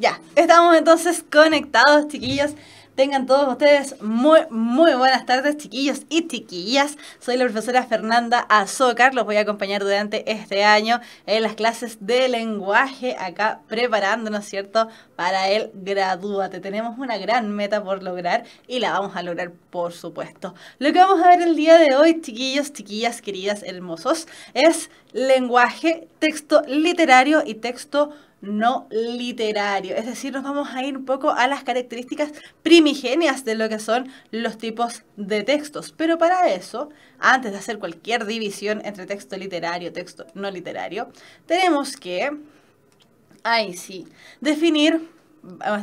Ya, estamos entonces conectados, chiquillos. Tengan todos ustedes muy, muy buenas tardes, chiquillos y chiquillas. Soy la profesora Fernanda Azócar. Los voy a acompañar durante este año en las clases de lenguaje, acá preparándonos, ¿cierto? Para el Graduate. Tenemos una gran meta por lograr y la vamos a lograr, por supuesto. Lo que vamos a ver el día de hoy, chiquillos, chiquillas, queridas, hermosos, es lenguaje, texto literario y texto no literario. Es decir, nos vamos a ir un poco a las características primigenias de lo que son los tipos de textos. Pero para eso, antes de hacer cualquier división entre texto literario, y texto no literario, tenemos que, ahí sí, definir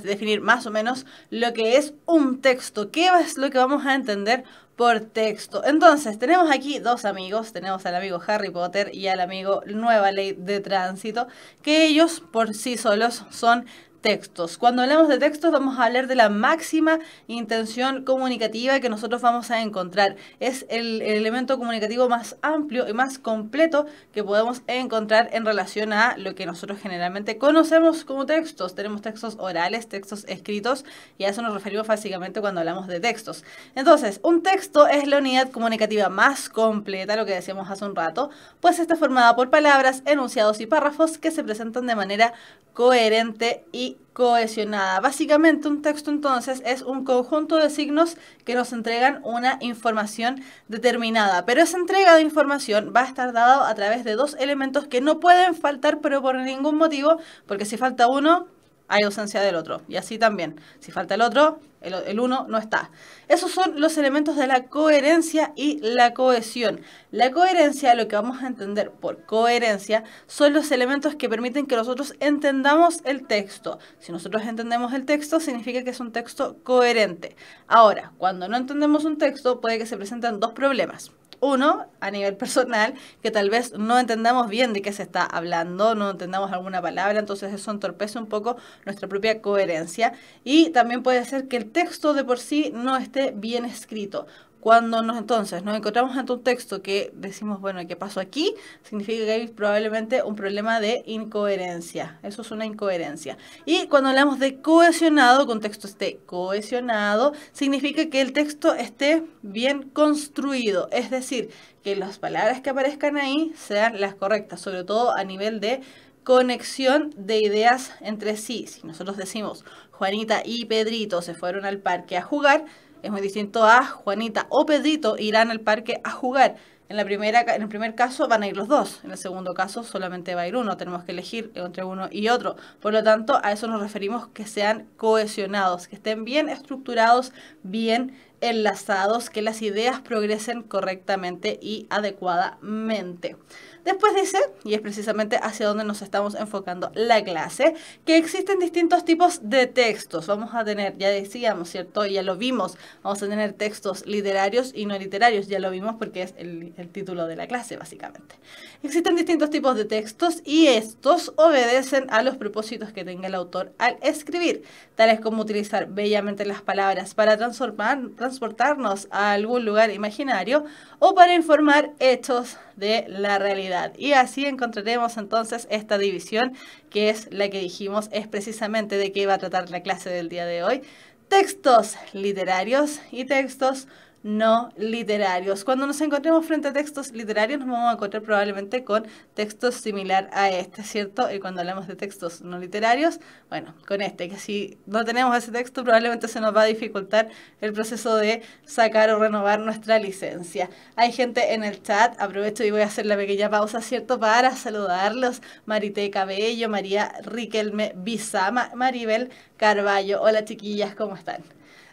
definir más o menos lo que es un texto, qué es lo que vamos a entender por texto. Entonces, tenemos aquí dos amigos, tenemos al amigo Harry Potter y al amigo Nueva Ley de Tránsito, que ellos por sí solos son textos. Cuando hablamos de textos vamos a hablar de la máxima intención comunicativa que nosotros vamos a encontrar. Es el, elemento comunicativo más amplio y más completo que podemos encontrar en relación a lo que nosotros generalmente conocemos como textos. Tenemos textos orales, textos escritos y a eso nos referimos básicamente cuando hablamos de textos. Entonces, un texto es la unidad comunicativa más completa, lo que decíamos hace un rato, pues está formada por palabras, enunciados y párrafos que se presentan de manera coherente y cohesionada. Básicamente un texto entonces es un conjunto de signos que nos entregan una información determinada, pero esa entrega de información va a estar dada a través de dos elementos que no pueden faltar pero por ningún motivo, porque si falta uno hay ausencia del otro. Y así también, si falta el otro, el, uno no está. Esos son los elementos de la coherencia y la cohesión. La coherencia, lo que vamos a entender por coherencia, son los elementos que permiten que nosotros entendamos el texto. Si nosotros entendemos el texto, significa que es un texto coherente. Ahora, cuando no entendemos un texto, puede que se presenten dos problemas uno, a nivel personal, que tal vez no entendamos bien de qué se está hablando, no entendamos alguna palabra, entonces eso entorpece un poco nuestra propia coherencia. Y también puede ser que el texto de por sí no esté bien escrito. Cuando nos, entonces nos encontramos ante un texto que decimos, bueno, ¿qué pasó aquí? Significa que hay probablemente un problema de incoherencia. Eso es una incoherencia. Y cuando hablamos de cohesionado, que un texto esté cohesionado, significa que el texto esté bien construido. Es decir, que las palabras que aparezcan ahí sean las correctas, sobre todo a nivel de conexión de ideas entre sí. Si nosotros decimos, Juanita y Pedrito se fueron al parque a jugar, es muy distinto a Juanita o Pedrito irán al parque a jugar. En, la primera, en el primer caso van a ir los dos, en el segundo caso solamente va a ir uno, tenemos que elegir entre uno y otro. Por lo tanto, a eso nos referimos que sean cohesionados, que estén bien estructurados, bien enlazados, que las ideas progresen correctamente y adecuadamente. Después dice, y es precisamente hacia donde nos estamos enfocando la clase, que existen distintos tipos de textos. Vamos a tener, ya decíamos, ¿cierto? Ya lo vimos, vamos a tener textos literarios y no literarios, ya lo vimos porque es el, el título de la clase, básicamente. Existen distintos tipos de textos y estos obedecen a los propósitos que tenga el autor al escribir, tales como utilizar bellamente las palabras para transformar, transportarnos a algún lugar imaginario o para informar hechos de la realidad. Y así encontraremos entonces esta división que es la que dijimos es precisamente de qué va a tratar la clase del día de hoy. Textos literarios y textos no literarios. Cuando nos encontremos frente a textos literarios nos vamos a encontrar probablemente con textos similar a este, ¿cierto? Y cuando hablamos de textos no literarios, bueno, con este, que si no tenemos ese texto probablemente se nos va a dificultar el proceso de sacar o renovar nuestra licencia. Hay gente en el chat, aprovecho y voy a hacer la pequeña pausa, ¿cierto? Para saludarlos. Marite Cabello, María Riquelme Bizama, Maribel Carballo. Hola chiquillas, ¿cómo están?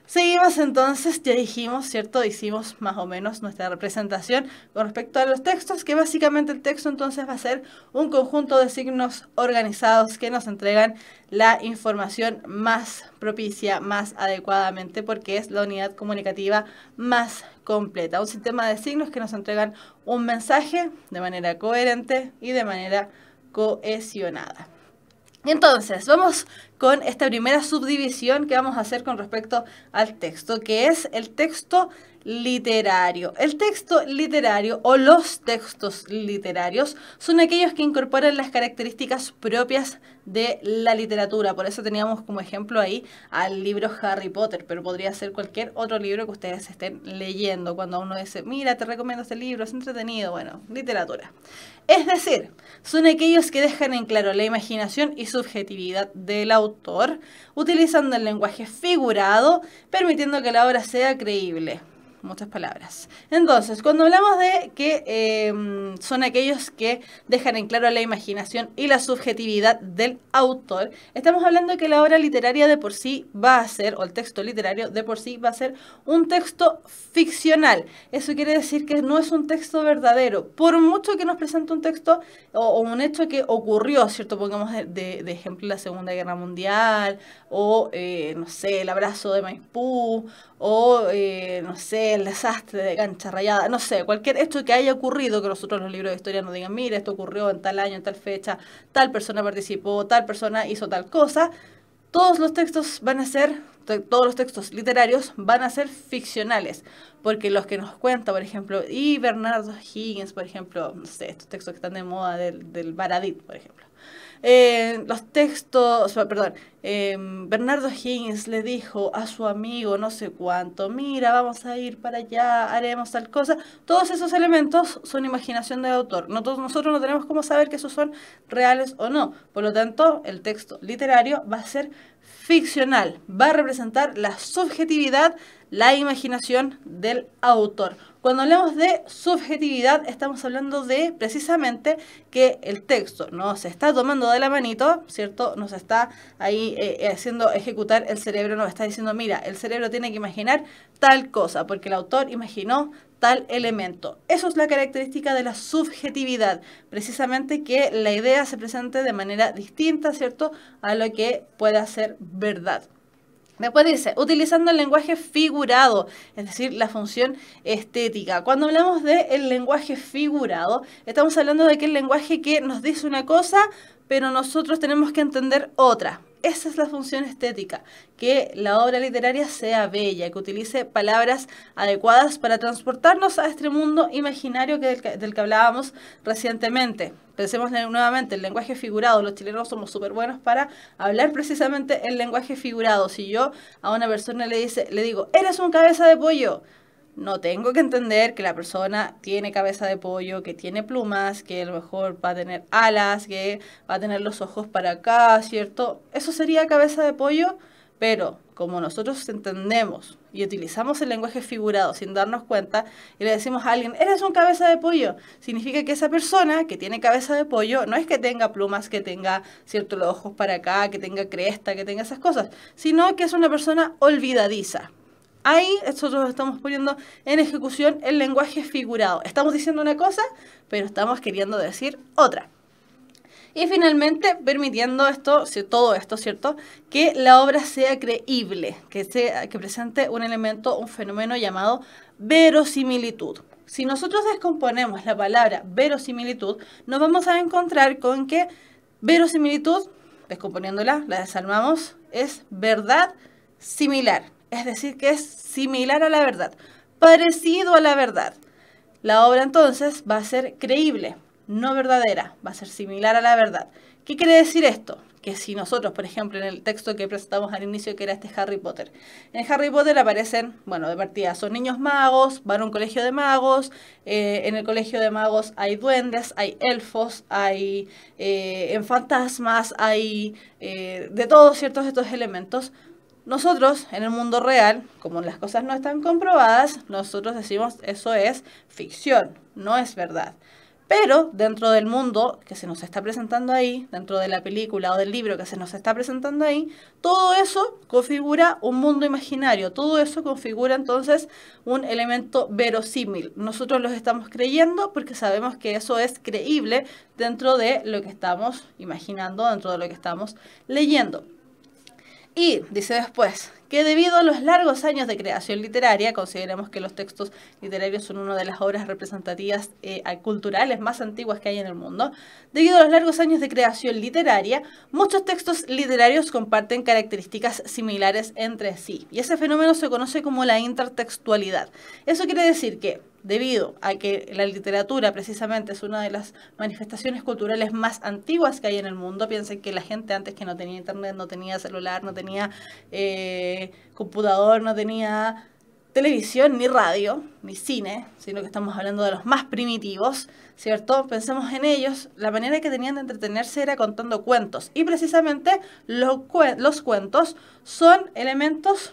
Seguimos entonces, ya dijimos, ¿cierto? Hicimos más o menos nuestra representación con respecto a los textos, que básicamente el texto entonces va a ser un conjunto de signos organizados que nos entregan la información más propicia, más adecuadamente, porque es la unidad comunicativa más completa. Un sistema de signos que nos entregan un mensaje de manera coherente y de manera cohesionada. Entonces, vamos con esta primera subdivisión que vamos a hacer con respecto al texto, que es el texto literario. El texto literario o los textos literarios son aquellos que incorporan las características propias de la literatura. Por eso teníamos como ejemplo ahí al libro Harry Potter, pero podría ser cualquier otro libro que ustedes estén leyendo. Cuando uno dice, mira, te recomiendo este libro, es entretenido, bueno, literatura. Es decir, son aquellos que dejan en claro la imaginación y subjetividad del autor, utilizando el lenguaje figurado, permitiendo que la obra sea creíble muchas palabras. Entonces, cuando hablamos de que em, son aquellos que dejan en claro la imaginación y la subjetividad del autor, estamos hablando de que la obra literaria de por sí va a ser, o el texto literario de por sí va a ser un texto ficcional. Eso quiere decir que no es un texto verdadero. Por mucho que nos presente un texto o, un hecho que ocurrió, ¿cierto? Pongamos de, ejemplo la Segunda Guerra Mundial o, eh, no sé, el abrazo de Maipú o, eh, no sé, el desastre de cancha rayada, no sé, cualquier hecho que haya ocurrido, que nosotros en los libros de historia nos digan, mira, esto ocurrió en tal año, en tal fecha, tal persona participó, tal persona hizo tal cosa, todos los textos van a ser, todos los textos literarios van a ser ficcionales, porque los que nos cuentan, por ejemplo, y Bernardo Higgins, por ejemplo, no sé, estos textos que están de moda del, del Baradit, por ejemplo, eh, los textos, perdón, eh, Bernardo Higgins le dijo a su amigo no sé cuánto, mira, vamos a ir para allá, haremos tal cosa. Todos esos elementos son imaginación del autor. Nosotros, nosotros no tenemos cómo saber que esos son reales o no. Por lo tanto, el texto literario va a ser ficcional, va a representar la subjetividad la imaginación del autor. Cuando hablamos de subjetividad, estamos hablando de precisamente que el texto nos está tomando de la manito, ¿cierto? Nos está ahí eh, eh, haciendo ejecutar el cerebro, nos está diciendo, mira, el cerebro tiene que imaginar tal cosa, porque el autor imaginó tal elemento. Eso es la característica de la subjetividad, precisamente que la idea se presente de manera distinta, ¿cierto? A lo que pueda ser verdad. Después dice, utilizando el lenguaje figurado, es decir, la función estética. Cuando hablamos del el lenguaje figurado, estamos hablando de aquel lenguaje que nos dice una cosa, pero nosotros tenemos que entender otra esa es la función estética, que la obra literaria sea bella, que utilice palabras adecuadas para transportarnos a este mundo imaginario del, que, hablábamos recientemente. Pensemos nuevamente, el lenguaje figurado, los chilenos somos súper buenos para hablar precisamente el lenguaje figurado. Si yo a una persona le, dice, le digo, eres un cabeza de pollo, no tengo que entender que la persona tiene cabeza de pollo, que tiene plumas, que a lo mejor va a tener alas, que va a tener los ojos para acá, ¿cierto? Eso sería cabeza de pollo, pero como nosotros entendemos y utilizamos el lenguaje figurado sin darnos cuenta y le decimos a alguien, eres un cabeza de pollo, significa que esa persona que tiene cabeza de pollo no es que tenga plumas, que tenga ciertos ojos para acá, que tenga cresta, que tenga esas cosas, sino que es una persona olvidadiza. Ahí nosotros estamos poniendo en ejecución el lenguaje figurado. Estamos diciendo una cosa, pero estamos queriendo decir otra. Y finalmente, permitiendo esto, todo esto, ¿cierto? Que la obra sea creíble, que, sea, que presente un elemento, un fenómeno llamado verosimilitud. Si nosotros descomponemos la palabra verosimilitud, nos vamos a encontrar con que verosimilitud, descomponiéndola, la desarmamos, es verdad similar es decir, que es similar a la verdad, parecido a la verdad. La obra entonces va a ser creíble, no verdadera, va a ser similar a la verdad. ¿Qué quiere decir esto? Que si nosotros, por ejemplo, en el texto que presentamos al inicio, que era este Harry Potter, en Harry Potter aparecen, bueno, de partida son niños magos, van a un colegio de magos, eh, en el colegio de magos hay duendes, hay elfos, hay eh, en fantasmas, hay eh, de todos ciertos estos elementos, nosotros, en el mundo real, como las cosas no están comprobadas, nosotros decimos eso es ficción, no es verdad. Pero dentro del mundo que se nos está presentando ahí, dentro de la película o del libro que se nos está presentando ahí, todo eso configura un mundo imaginario, todo eso configura entonces un elemento verosímil. Nosotros los estamos creyendo porque sabemos que eso es creíble dentro de lo que estamos imaginando, dentro de lo que estamos leyendo. Y dice después que debido a los largos años de creación literaria, consideramos que los textos literarios son una de las obras representativas eh, culturales más antiguas que hay en el mundo, debido a los largos años de creación literaria, muchos textos literarios comparten características similares entre sí. Y ese fenómeno se conoce como la intertextualidad. Eso quiere decir que debido a que la literatura precisamente es una de las manifestaciones culturales más antiguas que hay en el mundo. Piensen que la gente antes que no tenía internet, no tenía celular, no tenía eh, computador, no tenía televisión, ni radio, ni cine, sino que estamos hablando de los más primitivos, ¿cierto? Pensemos en ellos, la manera que tenían de entretenerse era contando cuentos y precisamente los, los cuentos son elementos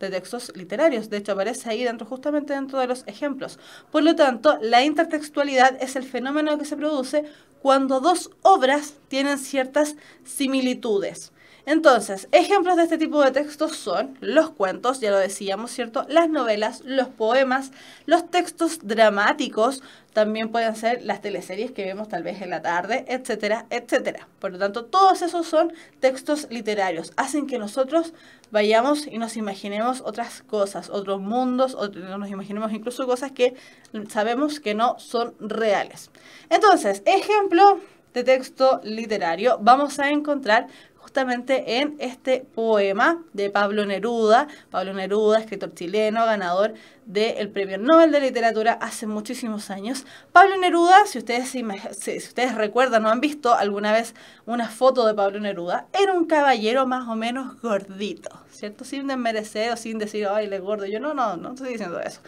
de textos literarios. De hecho, aparece ahí dentro, justamente dentro de los ejemplos. Por lo tanto, la intertextualidad es el fenómeno que se produce cuando dos obras tienen ciertas similitudes. Entonces, ejemplos de este tipo de textos son los cuentos, ya lo decíamos, ¿cierto? Las novelas, los poemas, los textos dramáticos, también pueden ser las teleseries que vemos tal vez en la tarde, etcétera, etcétera. Por lo tanto, todos esos son textos literarios, hacen que nosotros vayamos y nos imaginemos otras cosas, otros mundos, o nos imaginemos incluso cosas que sabemos que no son reales. Entonces, ejemplo de texto literario, vamos a encontrar en este poema de Pablo Neruda. Pablo Neruda, escritor chileno, ganador del Premio Nobel de Literatura hace muchísimos años. Pablo Neruda, si ustedes, si ustedes recuerdan o han visto alguna vez una foto de Pablo Neruda, era un caballero más o menos gordito, ¿cierto? Sin desmerecer o sin decir, ay, le gordo. Yo no, no, no estoy diciendo eso.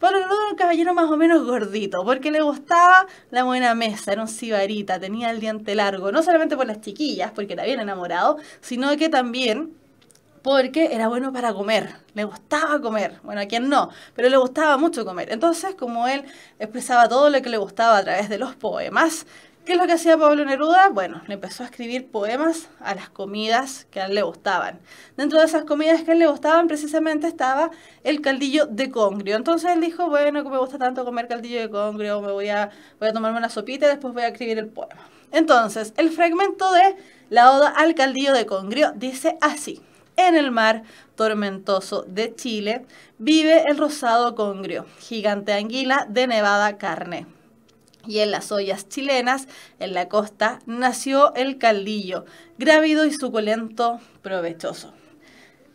Pablo Neruda era un caballero más o menos gordito, porque le gustaba la buena mesa, era un cibarita, tenía el diente largo, no solamente por las chiquillas, porque era bien enamorado, sino que también porque era bueno para comer, le gustaba comer, bueno, a quien no, pero le gustaba mucho comer. Entonces, como él expresaba todo lo que le gustaba a través de los poemas, ¿Qué es lo que hacía Pablo Neruda? Bueno, le empezó a escribir poemas a las comidas que a él le gustaban. Dentro de esas comidas que a él le gustaban precisamente estaba el caldillo de congrio. Entonces él dijo, bueno, que me gusta tanto comer caldillo de congrio, me voy a, voy a tomarme una sopita y después voy a escribir el poema. Entonces, el fragmento de la oda al caldillo de congrio dice así. En el mar tormentoso de Chile vive el rosado congrio, gigante anguila de nevada carne y en las ollas chilenas, en la costa, nació el caldillo, grávido y suculento, provechoso.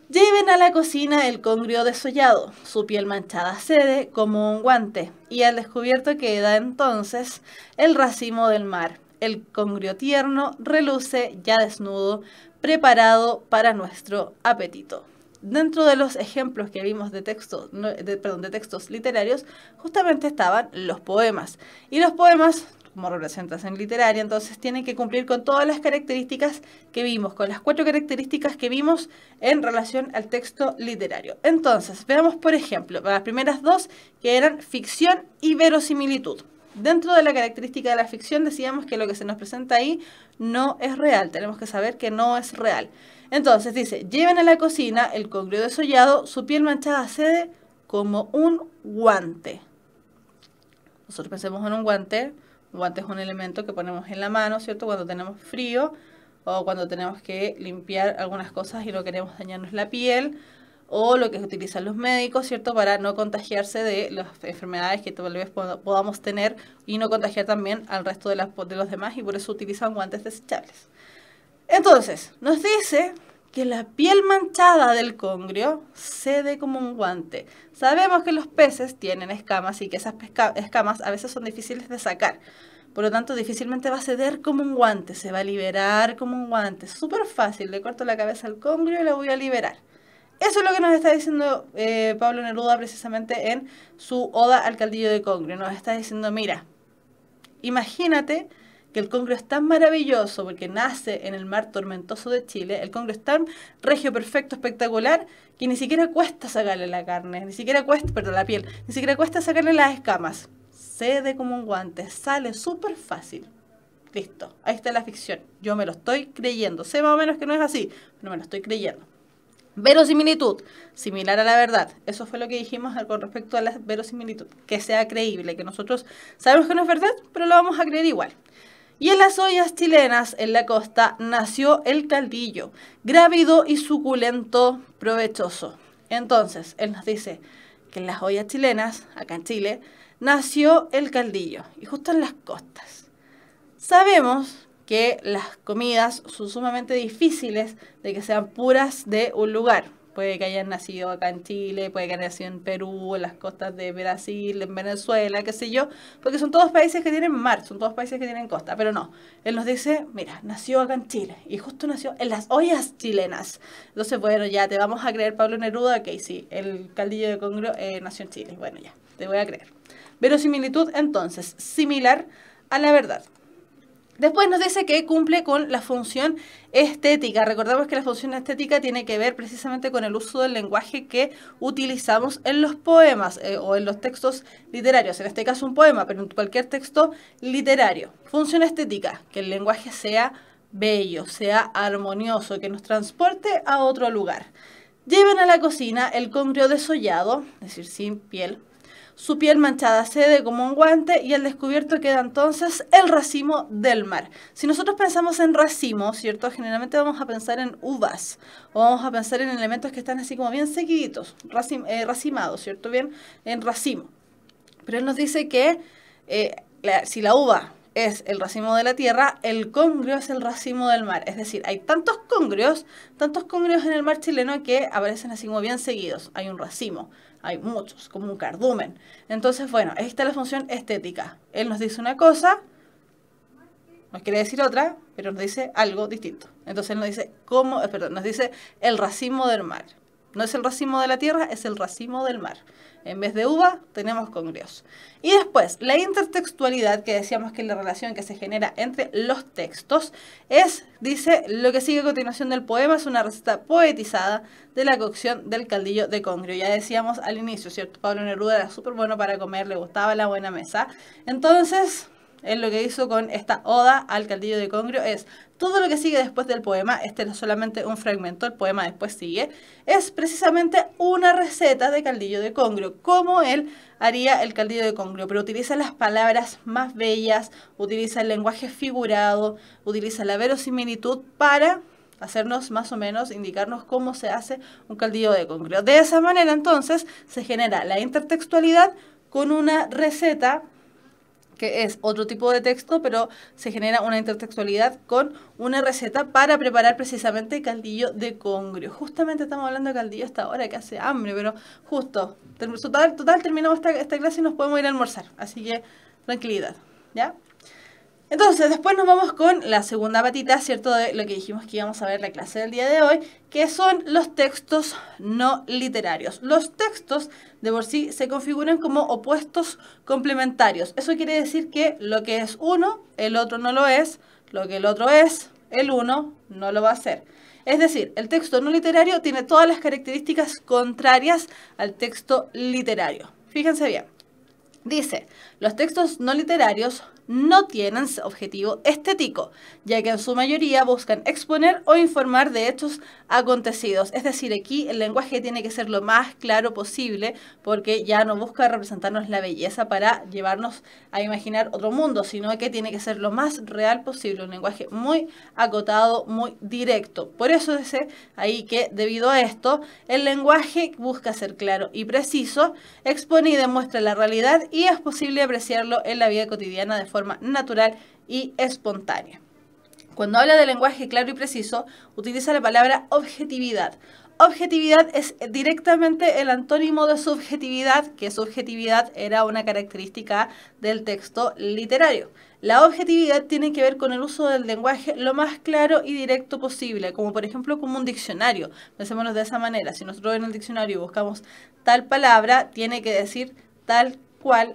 Lleven a la cocina el congrio desollado, su piel manchada cede como un guante, y al descubierto queda entonces el racimo del mar. El congrio tierno reluce ya desnudo, preparado para nuestro apetito dentro de los ejemplos que vimos de textos, perdón, de textos literarios, justamente estaban los poemas. Y los poemas, como representación literaria, entonces tienen que cumplir con todas las características que vimos, con las cuatro características que vimos en relación al texto literario. Entonces, veamos por ejemplo las primeras dos que eran ficción y verosimilitud. Dentro de la característica de la ficción decíamos que lo que se nos presenta ahí no es real, tenemos que saber que no es real. Entonces dice, lleven a la cocina el congrio desollado, su piel manchada cede como un guante. Nosotros pensemos en un guante. Un guante es un elemento que ponemos en la mano, ¿cierto? Cuando tenemos frío o cuando tenemos que limpiar algunas cosas y no queremos dañarnos la piel o lo que utilizan los médicos, ¿cierto? Para no contagiarse de las enfermedades que tal vez podamos tener y no contagiar también al resto de, de los demás y por eso utilizan guantes desechables. Entonces, nos dice que la piel manchada del congrio cede como un guante. Sabemos que los peces tienen escamas y que esas escamas a veces son difíciles de sacar. Por lo tanto, difícilmente va a ceder como un guante, se va a liberar como un guante. Súper fácil, le corto la cabeza al congrio y la voy a liberar. Eso es lo que nos está diciendo eh, Pablo Neruda precisamente en su Oda al Caldillo de Congrio. Nos está diciendo, mira, imagínate que el Congreso es tan maravilloso porque nace en el mar tormentoso de Chile, el Congreso es tan regio, perfecto, espectacular, que ni siquiera cuesta sacarle la carne, ni siquiera cuesta, perdón, la piel, ni siquiera cuesta sacarle las escamas. Cede como un guante, sale súper fácil. Listo, ahí está la ficción. Yo me lo estoy creyendo. Sé más o menos que no es así, pero me lo estoy creyendo. Verosimilitud, similar a la verdad. Eso fue lo que dijimos con respecto a la verosimilitud, que sea creíble, que nosotros sabemos que no es verdad, pero lo vamos a creer igual. Y en las ollas chilenas, en la costa, nació el caldillo, grávido y suculento, provechoso. Entonces, él nos dice que en las ollas chilenas, acá en Chile, nació el caldillo, y justo en las costas. Sabemos que las comidas son sumamente difíciles de que sean puras de un lugar, puede que hayan nacido acá en Chile, puede que hayan nacido en Perú, en las costas de Brasil, en Venezuela, qué sé yo, porque son todos países que tienen mar, son todos países que tienen costa, pero no, él nos dice, mira, nació acá en Chile y justo nació en las ollas chilenas. Entonces, bueno, ya te vamos a creer, Pablo Neruda, que sí, el caldillo de Congro eh, nació en Chile, bueno, ya, te voy a creer. Verosimilitud, entonces, similar a la verdad. Después nos dice que cumple con la función estética. Recordamos que la función estética tiene que ver precisamente con el uso del lenguaje que utilizamos en los poemas eh, o en los textos literarios. En este caso un poema, pero en cualquier texto literario. Función estética, que el lenguaje sea bello, sea armonioso, que nos transporte a otro lugar. Lleven a la cocina el congrio desollado, es decir, sin piel, su piel manchada cede como un guante y al descubierto queda entonces el racimo del mar. Si nosotros pensamos en racimo, ¿cierto? Generalmente vamos a pensar en uvas o vamos a pensar en elementos que están así como bien seguiditos, eh, racimados, ¿cierto? Bien en racimo. Pero él nos dice que eh, si la uva es el racimo de la tierra, el congrio es el racimo del mar. Es decir, hay tantos congrios, tantos congrios en el mar chileno que aparecen así muy bien seguidos. Hay un racimo, hay muchos, como un cardumen. Entonces, bueno, esta es la función estética. Él nos dice una cosa, nos quiere decir otra, pero nos dice algo distinto. Entonces nos dice cómo, eh, nos dice el racimo del mar. No es el racimo de la tierra, es el racimo del mar. En vez de uva, tenemos congrios Y después, la intertextualidad, que decíamos que es la relación que se genera entre los textos, es, dice, lo que sigue a continuación del poema es una receta poetizada de la cocción del caldillo de congrio. Ya decíamos al inicio, ¿cierto? Pablo Neruda era súper bueno para comer, le gustaba la buena mesa. Entonces, él lo que hizo con esta oda al caldillo de Congrio es todo lo que sigue después del poema, este no es solamente un fragmento, el poema después sigue, es precisamente una receta de caldillo de congrio, como él haría el caldillo de congrio, pero utiliza las palabras más bellas, utiliza el lenguaje figurado, utiliza la verosimilitud para hacernos más o menos, indicarnos cómo se hace un caldillo de congrio. De esa manera entonces se genera la intertextualidad con una receta que es otro tipo de texto, pero se genera una intertextualidad con una receta para preparar precisamente caldillo de congrio. Justamente estamos hablando de caldillo hasta ahora, que hace hambre, pero justo, total, total terminamos esta, esta clase y nos podemos ir a almorzar. Así que tranquilidad, ¿ya? Entonces, después nos vamos con la segunda patita, ¿cierto? De lo que dijimos que íbamos a ver la clase del día de hoy, que son los textos no literarios. Los textos de por sí se configuran como opuestos complementarios. Eso quiere decir que lo que es uno, el otro no lo es, lo que el otro es, el uno no lo va a ser. Es decir, el texto no literario tiene todas las características contrarias al texto literario. Fíjense bien. Dice, los textos no literarios no tienen objetivo estético, ya que en su mayoría buscan exponer o informar de hechos acontecidos. Es decir, aquí el lenguaje tiene que ser lo más claro posible porque ya no busca representarnos la belleza para llevarnos a imaginar otro mundo, sino que tiene que ser lo más real posible, un lenguaje muy acotado, muy directo. Por eso dice ahí que debido a esto, el lenguaje busca ser claro y preciso, expone y demuestra la realidad y es posible apreciarlo en la vida cotidiana de forma forma natural y espontánea. Cuando habla de lenguaje claro y preciso, utiliza la palabra objetividad. Objetividad es directamente el antónimo de subjetividad, que subjetividad era una característica del texto literario. La objetividad tiene que ver con el uso del lenguaje lo más claro y directo posible, como por ejemplo como un diccionario. Pensémonos de esa manera. Si nosotros en el diccionario buscamos tal palabra, tiene que decir tal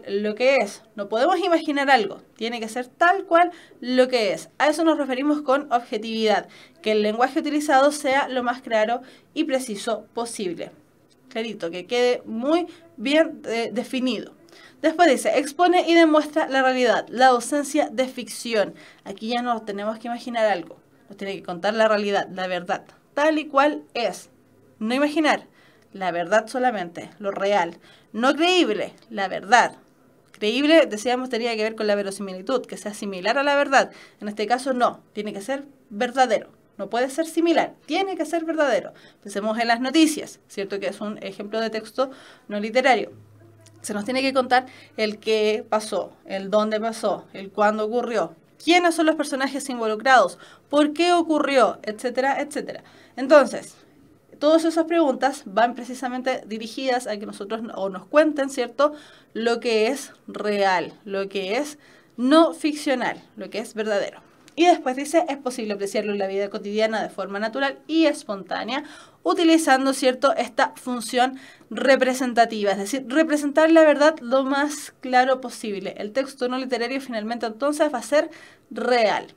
lo que es. No podemos imaginar algo, tiene que ser tal cual lo que es. A eso nos referimos con objetividad, que el lenguaje utilizado sea lo más claro y preciso posible. Clarito, que quede muy bien eh, definido. Después dice, expone y demuestra la realidad, la ausencia de ficción. Aquí ya nos tenemos que imaginar algo, nos tiene que contar la realidad, la verdad, tal y cual es. No imaginar la verdad solamente, lo real. No creíble, la verdad. Creíble, decíamos, tenía que ver con la verosimilitud, que sea similar a la verdad. En este caso no, tiene que ser verdadero. No puede ser similar, tiene que ser verdadero. Pensemos en las noticias, ¿cierto? Que es un ejemplo de texto no literario. Se nos tiene que contar el qué pasó, el dónde pasó, el cuándo ocurrió, quiénes son los personajes involucrados, por qué ocurrió, etcétera, etcétera. Entonces, todas esas preguntas van precisamente dirigidas a que nosotros o nos cuenten, ¿cierto?, lo que es real, lo que es no ficcional, lo que es verdadero. Y después dice, es posible apreciarlo en la vida cotidiana de forma natural y espontánea, utilizando, ¿cierto?, esta función representativa, es decir, representar la verdad lo más claro posible. El texto no literario finalmente entonces va a ser real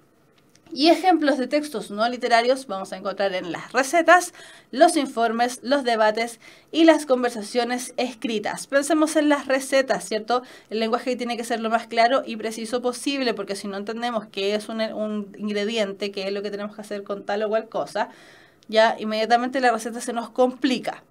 y ejemplos de textos no literarios vamos a encontrar en las recetas, los informes, los debates y las conversaciones escritas. Pensemos en las recetas, ¿cierto? El lenguaje tiene que ser lo más claro y preciso posible, porque si no entendemos qué es un, ingrediente, qué es lo que tenemos que hacer con tal o cual cosa, ya inmediatamente la receta se nos complica.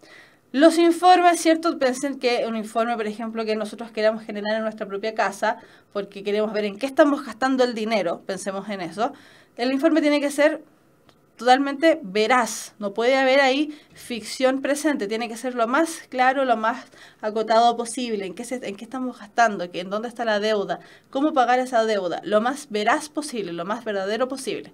Los informes, ¿cierto? Piensen que un informe, por ejemplo, que nosotros queramos generar en nuestra propia casa, porque queremos ver en qué estamos gastando el dinero, pensemos en eso. El informe tiene que ser totalmente veraz, no puede haber ahí ficción presente, tiene que ser lo más claro, lo más acotado posible, en qué, en estamos gastando, en dónde está la deuda, cómo pagar esa deuda, lo más veraz posible, lo más verdadero posible.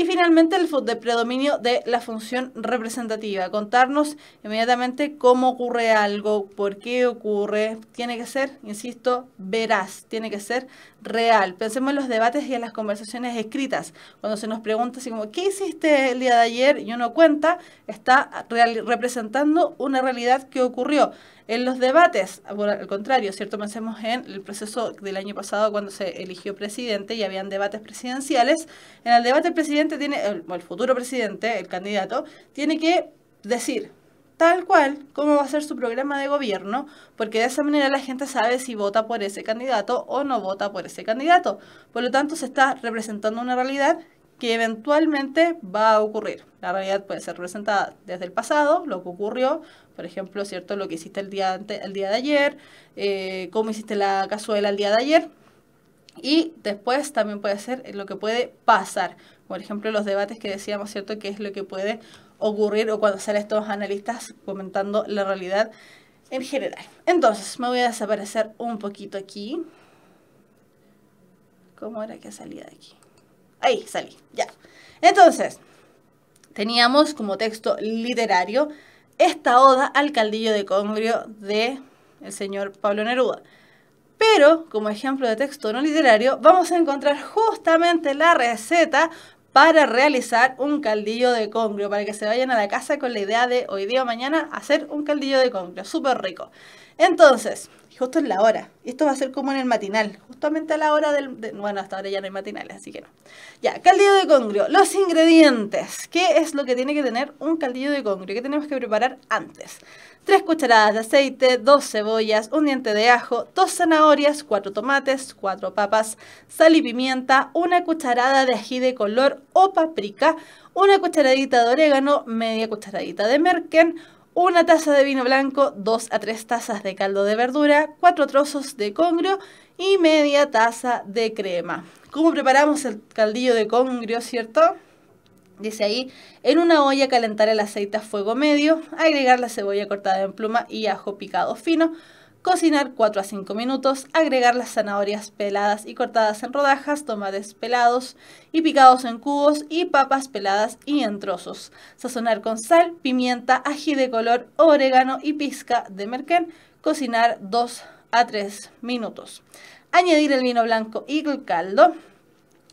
Y finalmente el de predominio de la función representativa. Contarnos inmediatamente cómo ocurre algo, por qué ocurre. Tiene que ser, insisto, veraz, tiene que ser real. Pensemos en los debates y en las conversaciones escritas. Cuando se nos pregunta así como, ¿qué hiciste el día de ayer? Y uno cuenta, está representando una realidad que ocurrió. En los debates, al contrario, ¿cierto? Pensemos en el proceso del año pasado cuando se eligió presidente y habían debates presidenciales. En el debate el presidente tiene, el, el futuro presidente, el candidato, tiene que decir, tal cual cómo va a ser su programa de gobierno, porque de esa manera la gente sabe si vota por ese candidato o no vota por ese candidato. Por lo tanto, se está representando una realidad que eventualmente va a ocurrir. La realidad puede ser representada desde el pasado, lo que ocurrió, por ejemplo, ¿cierto? lo que hiciste el día, el día de ayer, eh, cómo hiciste la cazuela el día de ayer, y después también puede ser lo que puede pasar. Por ejemplo, los debates que decíamos, ¿cierto? Que es lo que puede ocurrir o cuando salen estos analistas comentando la realidad en general. Entonces, me voy a desaparecer un poquito aquí. ¿Cómo era que salía de aquí? Ahí salí, ya. Entonces, teníamos como texto literario esta oda al caldillo de congrio de el señor Pablo Neruda. Pero, como ejemplo de texto no literario, vamos a encontrar justamente la receta para realizar un caldillo de congrio, para que se vayan a la casa con la idea de hoy día o mañana hacer un caldillo de congrio, súper rico. Entonces, justo en la hora, esto va a ser como en el matinal, justamente a la hora del... bueno, hasta ahora ya no hay matinales, así que no. Ya, caldillo de congrio, los ingredientes. ¿Qué es lo que tiene que tener un caldillo de congrio? ¿Qué tenemos que preparar antes? 3 cucharadas de aceite, 2 cebollas, un diente de ajo, 2 zanahorias, 4 tomates, 4 papas, sal y pimienta, 1 cucharada de ají de color o paprika, 1 cucharadita de orégano, media cucharadita de merken, 1 taza de vino blanco, 2 a 3 tazas de caldo de verdura, 4 trozos de congrio y media taza de crema. ¿Cómo preparamos el caldillo de congrio, cierto? Dice ahí, en una olla calentar el aceite a fuego medio, agregar la cebolla cortada en pluma y ajo picado fino, cocinar 4 a 5 minutos, agregar las zanahorias peladas y cortadas en rodajas, tomates pelados y picados en cubos y papas peladas y en trozos. Sazonar con sal, pimienta, ají de color, orégano y pizca de merquén, cocinar 2 a 3 minutos. Añadir el vino blanco y el caldo,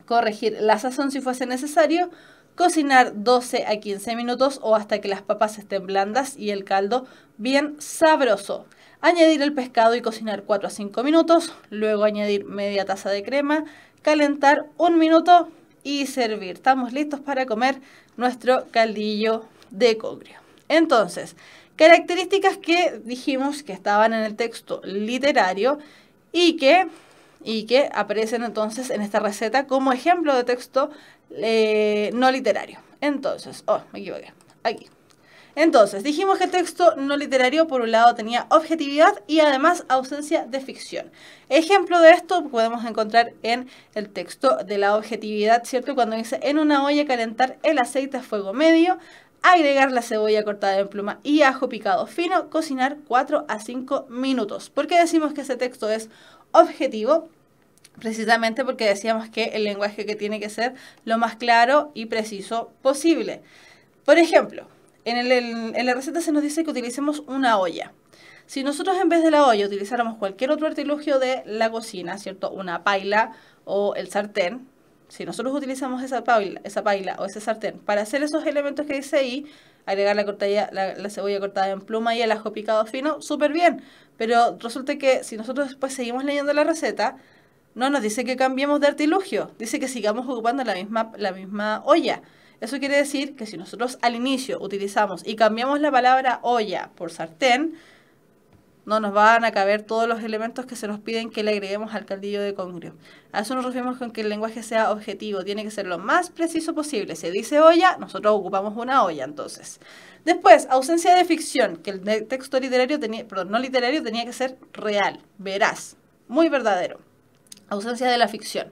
corregir la sazón si fuese necesario, Cocinar 12 a 15 minutos o hasta que las papas estén blandas y el caldo bien sabroso. Añadir el pescado y cocinar 4 a 5 minutos, luego añadir media taza de crema, calentar un minuto y servir. Estamos listos para comer nuestro caldillo de cobre. Entonces, características que dijimos que estaban en el texto literario y que, y que aparecen entonces en esta receta como ejemplo de texto eh, no literario. Entonces, oh, me equivoqué. Aquí. Entonces, dijimos que el texto no literario, por un lado, tenía objetividad y además ausencia de ficción. Ejemplo de esto podemos encontrar en el texto de la objetividad, ¿cierto? Cuando dice, en una olla calentar el aceite a fuego medio, agregar la cebolla cortada en pluma y ajo picado fino, cocinar 4 a 5 minutos. ¿Por qué decimos que ese texto es objetivo? precisamente porque decíamos que el lenguaje que tiene que ser lo más claro y preciso posible. Por ejemplo, en, la receta se nos dice que utilicemos una olla. Si nosotros en vez de la olla utilizáramos cualquier otro artilugio de la cocina, ¿cierto? Una paila o el sartén, si nosotros utilizamos esa paila, esa paila o ese sartén para hacer esos elementos que dice ahí, agregar la, la, la, cebolla cortada en pluma y el ajo picado fino, súper bien. Pero resulta que si nosotros después seguimos leyendo la receta, no nos dice que cambiemos de artilugio, dice que sigamos ocupando la misma, la misma olla. Eso quiere decir que si nosotros al inicio utilizamos y cambiamos la palabra olla por sartén, no nos van a caber todos los elementos que se nos piden que le agreguemos al caldillo de congrio. A eso nos referimos con que el lenguaje sea objetivo, tiene que ser lo más preciso posible. Se dice olla, nosotros ocupamos una olla entonces. Después, ausencia de ficción, que el texto literario tenía, perdón, no literario tenía que ser real, veraz, muy verdadero. Ausencia de la ficción.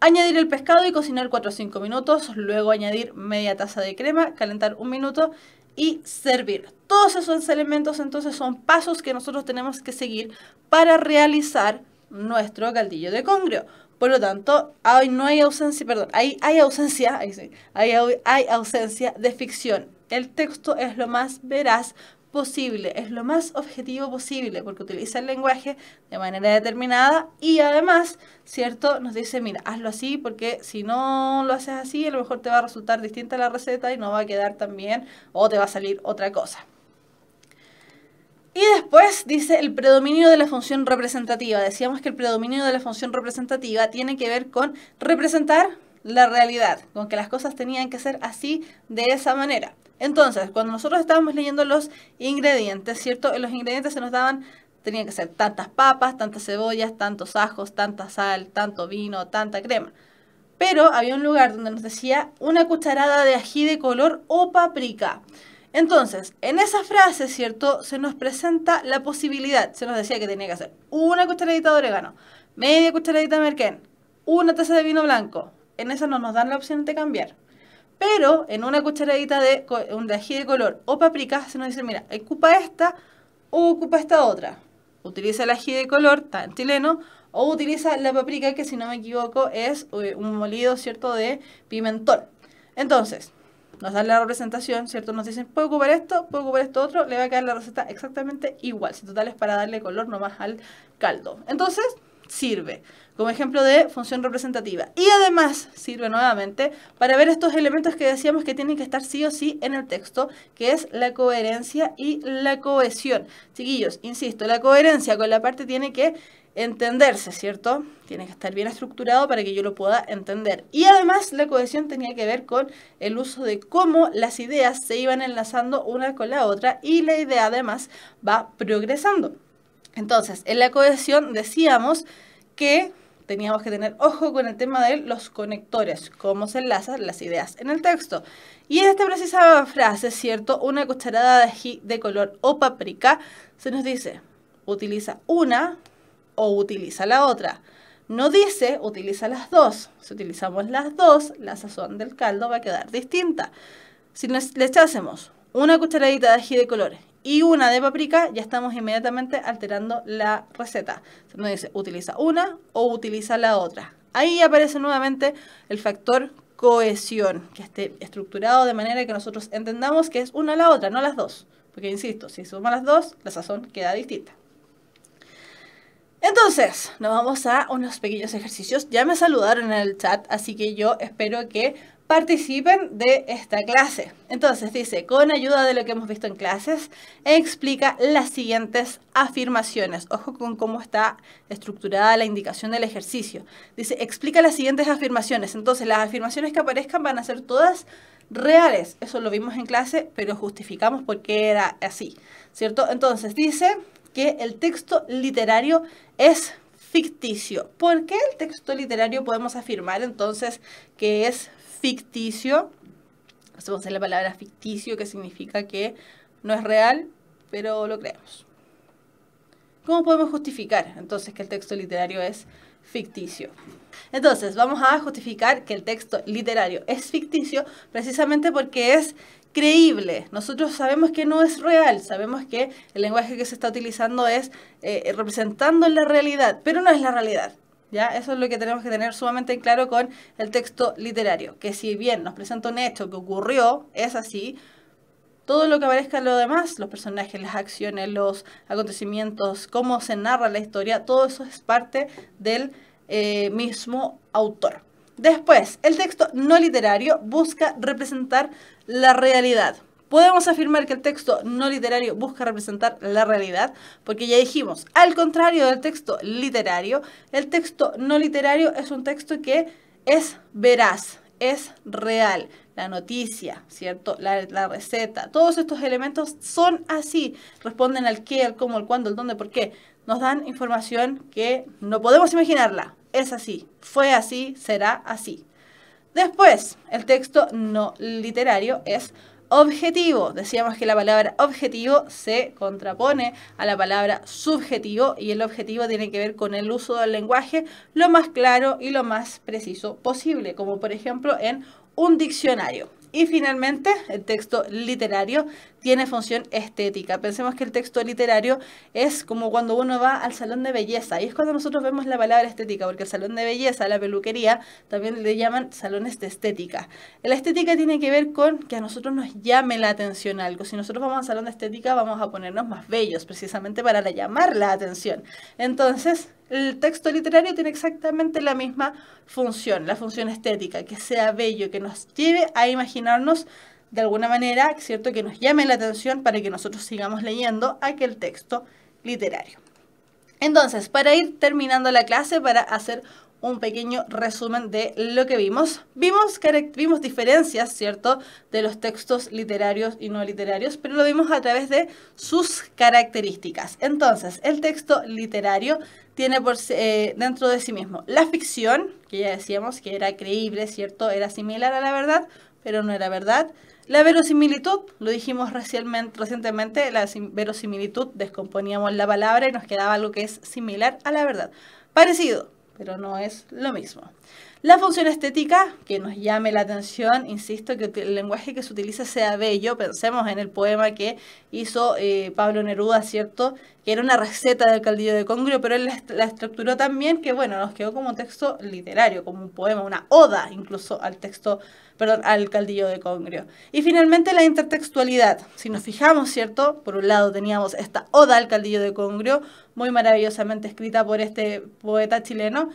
Añadir el pescado y cocinar 4 o 5 minutos, luego añadir media taza de crema, calentar un minuto y servir. Todos esos elementos entonces son pasos que nosotros tenemos que seguir para realizar nuestro caldillo de congrio. Por lo tanto, hoy no hay ausencia, perdón, ahí hay ausencia, hay, hay ausencia de ficción. El texto es lo más veraz posible, es lo más objetivo posible, porque utiliza el lenguaje de manera determinada y además, ¿cierto? Nos dice, mira, hazlo así, porque si no lo haces así, a lo mejor te va a resultar distinta la receta y no va a quedar tan bien o te va a salir otra cosa. Y después dice el predominio de la función representativa. Decíamos que el predominio de la función representativa tiene que ver con representar la realidad, con que las cosas tenían que ser así, de esa manera. Entonces, cuando nosotros estábamos leyendo los ingredientes, ¿cierto? En los ingredientes se nos daban, tenían que ser tantas papas, tantas cebollas, tantos ajos, tanta sal, tanto vino, tanta crema. Pero había un lugar donde nos decía una cucharada de ají de color o paprika. Entonces, en esa frase, ¿cierto? Se nos presenta la posibilidad. Se nos decía que tenía que ser una cucharadita de orégano, media cucharadita de merquén, una taza de vino blanco. En esa no nos dan la opción de cambiar. Pero en una cucharadita de, ají de color o paprika se nos dice, mira, ocupa esta o ocupa esta otra. Utiliza el ají de color en chileno o utiliza la paprika que si no me equivoco es eh, un molido, ¿cierto?, de pimentón. Entonces, nos dan la representación, ¿cierto? Nos dicen, puedo ocupar esto, puedo ocupar esto otro, le va a quedar la receta exactamente igual. Si total es para darle color nomás al caldo. Entonces, sirve como ejemplo de función representativa. Y además sirve nuevamente para ver estos elementos que decíamos que tienen que estar sí o sí en el texto, que es la coherencia y la cohesión. Chiquillos, insisto, la coherencia con la parte tiene que entenderse, ¿cierto? Tiene que estar bien estructurado para que yo lo pueda entender. Y además la cohesión tenía que ver con el uso de cómo las ideas se iban enlazando una con la otra y la idea además va progresando. Entonces, en la cohesión decíamos que teníamos que tener ojo con el tema de los conectores, cómo se enlazan las ideas en el texto. Y en esta precisa frase, ¿cierto? Una cucharada de ají de color o paprika se nos dice, utiliza una o utiliza la otra. No dice, utiliza las dos. Si utilizamos las dos, la sazón del caldo va a quedar distinta. Si le echásemos una cucharadita de ají de color y una de paprika, ya estamos inmediatamente alterando la receta. Se nos dice, utiliza una o utiliza la otra. Ahí aparece nuevamente el factor cohesión, que esté estructurado de manera que nosotros entendamos que es una la otra, no las dos. Porque, insisto, si suma las dos, la sazón queda distinta. Entonces, nos vamos a unos pequeños ejercicios. Ya me saludaron en el chat, así que yo espero que participen de esta clase. Entonces dice, con ayuda de lo que hemos visto en clases, explica las siguientes afirmaciones. Ojo con cómo está estructurada la indicación del ejercicio. Dice, explica las siguientes afirmaciones. Entonces las afirmaciones que aparezcan van a ser todas reales. Eso lo vimos en clase, pero justificamos por qué era así, ¿cierto? Entonces dice que el texto literario es ficticio. ¿Por qué el texto literario podemos afirmar entonces que es ficticio, hacemos la palabra ficticio que significa que no es real, pero lo creemos. ¿Cómo podemos justificar entonces que el texto literario es ficticio? Entonces, vamos a justificar que el texto literario es ficticio precisamente porque es creíble. Nosotros sabemos que no es real, sabemos que el lenguaje que se está utilizando es eh, representando la realidad, pero no es la realidad. ¿Ya? Eso es lo que tenemos que tener sumamente claro con el texto literario, que si bien nos presenta un hecho que ocurrió, es así, todo lo que aparezca lo demás, los personajes, las acciones, los acontecimientos, cómo se narra la historia, todo eso es parte del eh, mismo autor. Después, el texto no literario busca representar la realidad. Podemos afirmar que el texto no literario busca representar la realidad, porque ya dijimos, al contrario del texto literario, el texto no literario es un texto que es veraz, es real. La noticia, ¿cierto? La, receta, todos estos elementos son así, responden al qué, al cómo, al cuándo, al dónde, por qué. Nos dan información que no podemos imaginarla. Es así, fue así, será así. Después, el texto no literario es objetivo. Decíamos que la palabra objetivo se contrapone a la palabra subjetivo y el objetivo tiene que ver con el uso del lenguaje lo más claro y lo más preciso posible, como por ejemplo en un diccionario. Y finalmente, el texto literario tiene función estética. Pensemos que el texto literario es como cuando uno va al salón de belleza y es cuando nosotros vemos la palabra estética, porque el salón de belleza, la peluquería, también le llaman salones de estética. La estética tiene que ver con que a nosotros nos llame la atención algo. Si nosotros vamos al salón de estética vamos a ponernos más bellos precisamente para llamar la atención. Entonces, el texto literario tiene exactamente la misma función, la función estética, que sea bello, que nos lleve a imaginarnos de alguna manera, ¿cierto?, que nos llame la atención para que nosotros sigamos leyendo aquel texto literario. Entonces, para ir terminando la clase, para hacer un pequeño resumen de lo que vimos. Vimos, vimos diferencias, ¿cierto?, de los textos literarios y no literarios, pero lo vimos a través de sus características. Entonces, el texto literario tiene por, eh, dentro de sí mismo la ficción, que ya decíamos que era creíble, ¿cierto?, era similar a la verdad, pero no era verdad. La verosimilitud, lo dijimos recientemente, la verosimilitud, descomponíamos la palabra y nos quedaba algo que es similar a la verdad. Parecido, pero no es lo mismo. La función estética, que nos llame la atención, insisto, que el lenguaje que se utiliza sea bello, pensemos en el poema que hizo eh, Pablo Neruda, ¿cierto? Que era una receta del caldillo de congrio, pero él la, estructuró también que, bueno, nos quedó como texto literario, como un poema, una oda incluso al texto, perdón, al caldillo de congrio. Y finalmente la intertextualidad. Si nos fijamos, ¿cierto? Por un lado teníamos esta oda al caldillo de congrio, muy maravillosamente escrita por este poeta chileno,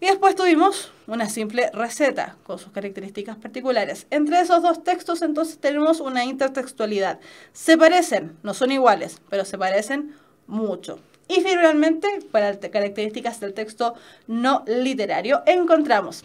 y después tuvimos una simple receta con sus características particulares. Entre esos dos textos entonces tenemos una intertextualidad. Se parecen, no son iguales, pero se parecen mucho. Y finalmente, para características del texto no literario, encontramos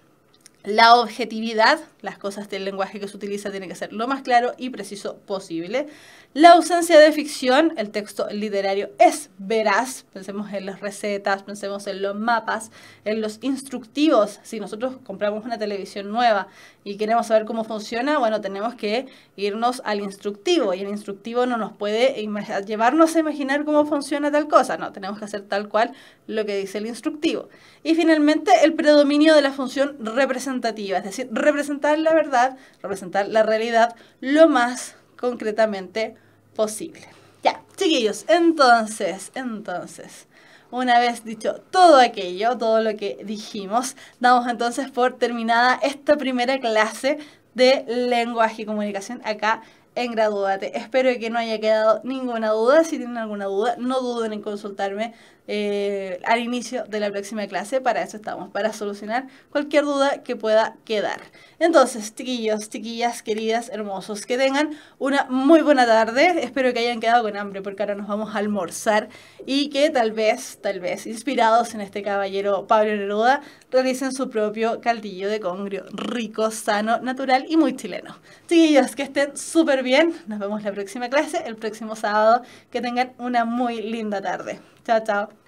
la objetividad, las cosas del lenguaje que se utiliza tiene que ser lo más claro y preciso posible. La ausencia de ficción, el texto literario es veraz, pensemos en las recetas, pensemos en los mapas, en los instructivos. Si nosotros compramos una televisión nueva y queremos saber cómo funciona, bueno, tenemos que irnos al instructivo y el instructivo no nos puede llevarnos a imaginar cómo funciona tal cosa, no, tenemos que hacer tal cual lo que dice el instructivo. Y finalmente, el predominio de la función representativa es decir, representar la verdad, representar la realidad lo más concretamente posible. Ya, chiquillos, entonces, entonces, una vez dicho todo aquello, todo lo que dijimos, damos entonces por terminada esta primera clase de lenguaje y comunicación acá en Graduate. Espero que no haya quedado ninguna duda. Si tienen alguna duda, no duden en consultarme eh, al inicio de la próxima clase. Para eso estamos, para solucionar cualquier duda que pueda quedar. Entonces, chiquillos, chiquillas, queridas, hermosos, que tengan una muy buena tarde. Espero que hayan quedado con hambre porque ahora nos vamos a almorzar y que tal vez, tal vez, inspirados en este caballero Pablo Neruda, realicen su propio caldillo de congrio rico, sano, natural y muy chileno. Chiquillos, que estén súper bien. Nos vemos la próxima clase, el próximo sábado. Que tengan una muy linda tarde. Chao, chao.